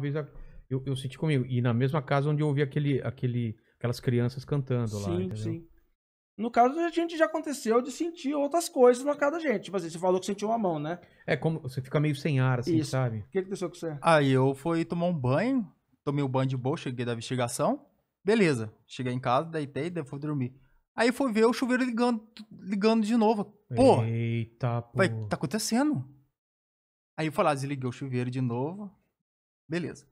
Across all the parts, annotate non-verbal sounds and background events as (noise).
vez eu, eu, senti comigo. E na mesma casa onde eu ouvi aquele, aquele, aquelas crianças cantando sim, lá. Sim, sim. No caso da gente já aconteceu de sentir outras coisas na casa da gente. Tipo assim, você falou que sentiu uma mão, né? É, como você fica meio sem ar, assim, Isso. sabe? O que aconteceu com você? Aí ah, eu fui tomar um banho, tomei o um banho de boa, cheguei da investigação. Beleza. Cheguei em casa, deitei, depois fui dormir. Aí fui ver o chuveiro ligando, ligando de novo. Pô! Eita, pô. tá acontecendo? Aí eu fui lá, desliguei o chuveiro de novo. Beleza.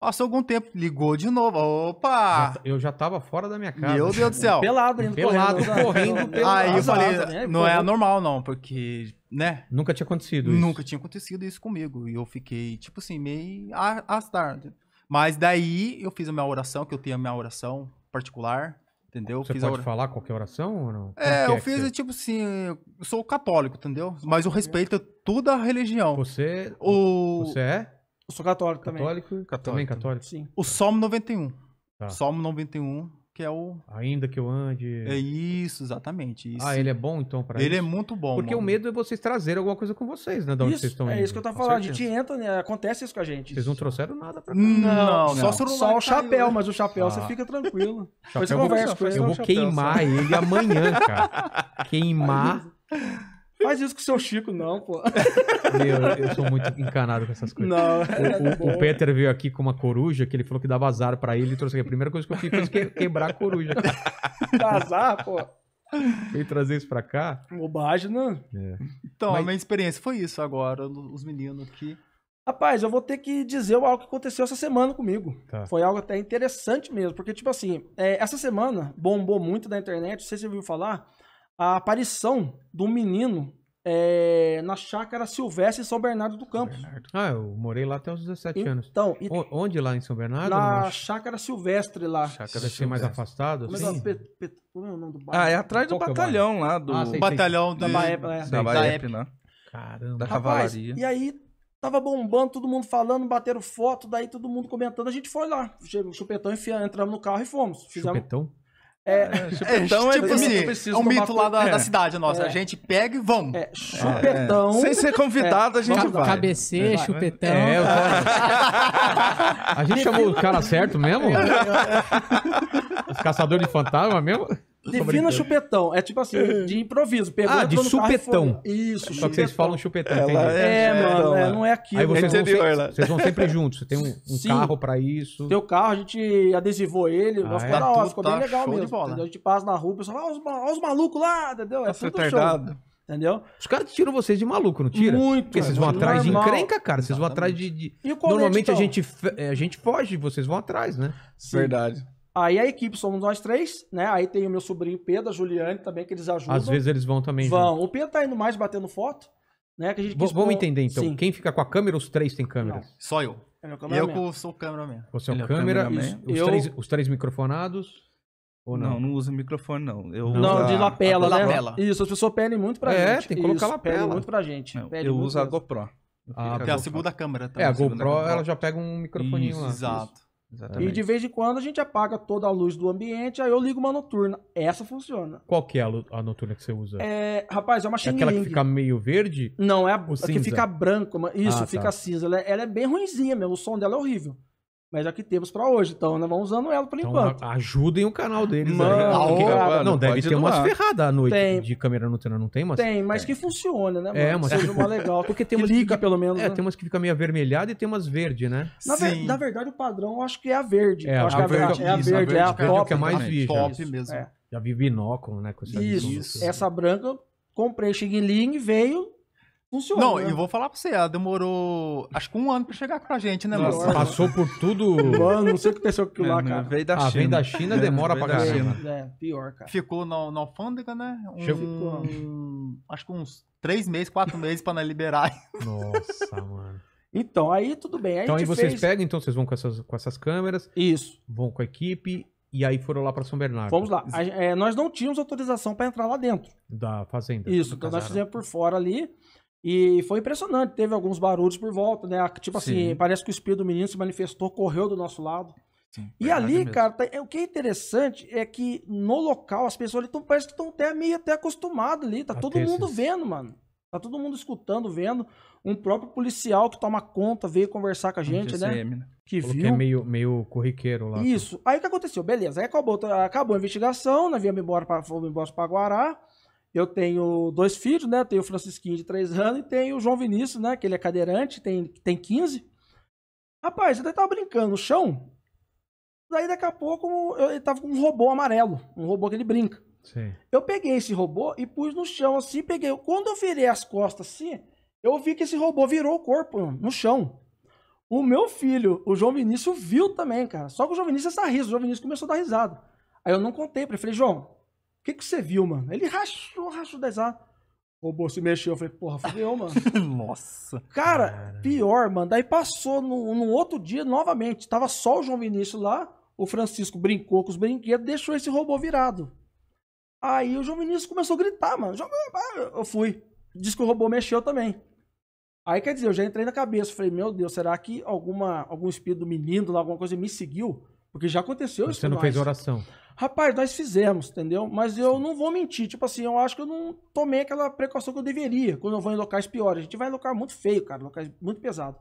Passou algum tempo, ligou de novo. Opa! Tá, eu já tava fora da minha casa. Meu Deus do céu. Pelado, indo pelado, correndo. correndo pelado. Né? Aí eu falei, né? não é normal não, porque, né? Nunca tinha acontecido Nunca isso. Nunca tinha acontecido isso comigo. E eu fiquei, tipo assim, meio às Mas daí eu fiz a minha oração, que eu tenho a minha oração particular, entendeu? Você fiz pode falar qualquer oração ou não? É, é eu fiz, você... tipo assim, eu sou católico, entendeu? Mas eu respeito toda a religião. Você, o... você é? Eu sou católico, também. Católico? católico também católico? Sim. O Salmo 91. Tá. Salmo 91, que é o... Ainda que eu ande... É isso, exatamente. Isso. Ah, ele é bom então para Ele é isso? é muito bom. Porque mano. o medo é vocês trazerem alguma coisa com vocês, né? Da onde isso, vocês estão é indo. É isso que eu tava falando. A gente entra, né? Acontece isso com a gente. Vocês não trouxeram nada pra cá. Não, não, Só, não. só o chapéu, mas o chapéu ah. você fica tranquilo. (laughs) Chapéu, você conversa, eu vou, eu vou queimar ele amanhã, cara. (laughs) Queimar... Faz isso com o seu Chico, não, pô. Meu, eu sou muito encanado com essas coisas. Não, o, é o, o Peter veio aqui com uma coruja que ele falou que dava azar pra ele e trouxe aqui. A primeira coisa que eu fiz foi quebrar a coruja. Dá azar, pô. Veio trazer isso pra cá. Bobagem, né? É. Então, Mas... a minha experiência foi isso agora, os meninos aqui. Rapaz, eu vou ter que dizer algo que aconteceu essa semana comigo. Tá. Foi algo até interessante mesmo, porque, tipo assim, é, essa semana bombou muito na internet, não sei se você ouviu falar, a aparição de um menino é, na chácara Silvestre em São Bernardo do Campo. Ah, eu morei lá até os 17 então, anos. Então, onde lá em São Bernardo? Na chácara Silvestre lá. Chácara assim mais afastado? Mas assim? como é o nome do bairro? Ah, é atrás do é batalhão lá, do ah, sei, batalhão sei, de... da Baep, é. da Baep, né? Caramba. Da cavalaria. Rapaz, e aí tava bombando, todo mundo falando, bateram foto, daí todo mundo comentando, a gente foi lá, chupetão enfiando, entramos no carro e fomos. Fizemos... Chupetão? É, chupetão é, tipo, é, é, tipo assim, assim é um mito lá da, da é. cidade nossa. A gente pega e vamos. chupetão. Sem ser convidado, a gente vai. Cabeceia, chupetão. É, eu... a gente chamou o cara certo mesmo? Os caçadores de fantasma mesmo? Divino chupetão. É tipo assim, é. de improviso. pergunta ah, de supetão. Isso, Só que vocês falam chupetão. entendeu? é, é, mano, é, não é aquilo. Aí vocês, Entendeu, vão, sempre, vocês vão sempre juntos. Você tem um, um carro pra isso. teu carro, a gente adesivou ele. Ah, ficou é? da hora, ficou bem tá legal mesmo. A gente passa na rua, pessoal fala, olha os malucos lá, entendeu? É tá tudo show. Entendeu? Os caras tiram vocês de maluco, não tira? Muito. Porque vocês vão atrás de encrenca, cara. Vocês vão atrás de. Normalmente a gente, então? é, a gente foge, vocês vão atrás, né? Verdade. Aí a equipe somos nós três, né? Aí tem o meu sobrinho Pedro, a Juliane também, que eles ajudam. Às vezes eles vão também. Vão. Junto. O Pedro tá indo mais batendo foto, né? Que a gente quis... Vamos entender então. Sim. Quem fica com a câmera, os três têm câmera? Não. Só eu. É eu que sou câmera câmera Você é o é câmera, câmera os, eu... três, os três microfonados. Ou não? Não, não uso microfone, não. Eu não, a, de lapela, né? Lapela. Isso, as pessoas pedem muito pra é, gente. É, tem que colocar Isso, lapela. muito pra gente. eu uso a GoPro. Ah, tem a, a segunda câmera também. É, a GoPro, ela já pega um microfoninho Isso, lá. Exato. Isso. Exatamente. E de vez em quando a gente apaga toda a luz do ambiente, aí eu ligo uma noturna. Essa funciona. Qual que é a, a noturna que você usa? É, rapaz, é uma Xing é Aquela que fica meio verde? Não, é a, a que fica branca. Isso, ah, tá. fica tá. cinza. Ela é, ela é bem ruimzinha mesmo, o som dela é horrível. Mas é o que temos para hoje, então nós né? vamos usando ela por então, enquanto. Ajudem o canal deles. Mano, aí. Não, não, deve ter umas ferradas à noite tem. de câmera nutrina, não tem? Mas... Tem, mas é. que funciona, né? É, mano? É, mas seja uma legal. Porque tem umas que, liga, que pelo menos. É, né? tem umas que fica meio avermelhada e tem umas verde, né? Na, ver, na, verdade, o padrão eu acho que é a verde. É, a, a, verde, é a verde, verde, é a top. verde é né? mais top mesmo. É. Já vi binóculo, né? isso, essa branca, comprei Xing Ling, veio, Funciona. Não, né? eu vou falar pra você, ela demorou acho que um ano pra chegar pra gente, né, Nossa, mano? Passou por tudo. Mano, não sei o que pensou aquilo é, lá, cara. Veio da ah, China. Vem da China, é, demora pra caramba. É, pior, cara. Ficou na, na alfândega, né? Um, Um, acho que uns três meses, quatro meses pra não liberar. (laughs) Nossa, mano. Então, aí tudo bem. Aí então aí vocês fez... pegam, então vocês vão com essas, com essas câmeras. Isso. Vão com a equipe e aí foram lá para São Bernardo. Vamos lá. A, é, nós não tínhamos autorização para entrar lá dentro. Da fazenda. Isso, então casaram. nós fizemos por fora ali. E foi impressionante, teve alguns barulhos por volta, né? Tipo assim, parece que o espírito do menino se manifestou, correu do nosso lado. Sim, e ali, mesmo. cara, tá, é, o que é interessante é que no local as pessoas ali tão, parece que estão até meio até acostumado ali, tá todo mundo esses... vendo, mano. Tá todo mundo escutando, vendo. Um próprio policial que toma conta veio conversar com a gente, GCM, né? né? Que Falou viu. Que é meio, meio corriqueiro lá. Isso. Aí o que aconteceu? Beleza, aí acabou, acabou a investigação, nós né? viemos embora para Guará. Eu tenho dois filhos, né? tenho o Francisquinho de 3 anos e tenho o João Vinícius, né? Que ele é cadeirante, tem, tem 15. Rapaz, ele tava brincando no chão. Daí daqui a pouco eu, ele tava com um robô amarelo, um robô que ele brinca. Sim. Eu peguei esse robô e pus no chão assim, peguei. Quando eu virei as costas assim, eu vi que esse robô virou o corpo no chão. O meu filho, o João Vinícius, viu também, cara. Só que o João Vinícius está é riso. O João Vinícius começou a dar risada. Aí eu não contei pra ele. Falei, João, o que, que você viu, mano? Ele rachou, rachou o desenho. O robô se mexeu. Eu falei, porra, fudeu, mano. (laughs) Nossa. Cara, cara, pior, mano. Daí passou no, no, outro dia novamente. Tava só o João Vinícius lá. O Francisco brincou com os brinquedos, deixou esse robô virado. Aí o João Vinícius começou a gritar, mano. Ah, eu fui. Diz que o robô mexeu também. Aí quer dizer, eu já entrei na cabeça. Falei, meu Deus, será que alguma, algum espírito do menino, alguma coisa me seguiu? Porque já aconteceu Você isso. Você não nós. fez oração. Rapaz, nós fizemos, entendeu? Mas eu não vou mentir. Tipo assim, eu acho que eu não tomei aquela precaução que eu deveria quando eu vou em locais piores. A gente vai em local muito feio, cara, locais muito pesado.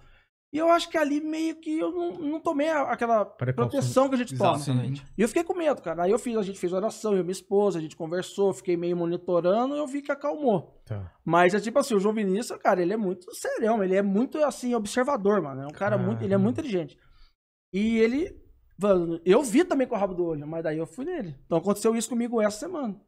E eu acho que ali meio que eu não, não tomei aquela precaução. proteção que a gente toma. Exatamente. E eu fiquei com medo, cara. Aí eu fiz, a gente fez oração, eu e minha esposa, a gente conversou, fiquei meio monitorando, e eu vi que acalmou. Tá. Mas é tipo assim, o João Vinícius, cara, ele é muito serião, ele é muito assim, observador, mano. É um cara ah. muito. Ele é muito inteligente. E ele eu vi também com o rabo do olho, mas daí eu fui nele. Então aconteceu isso comigo essa semana.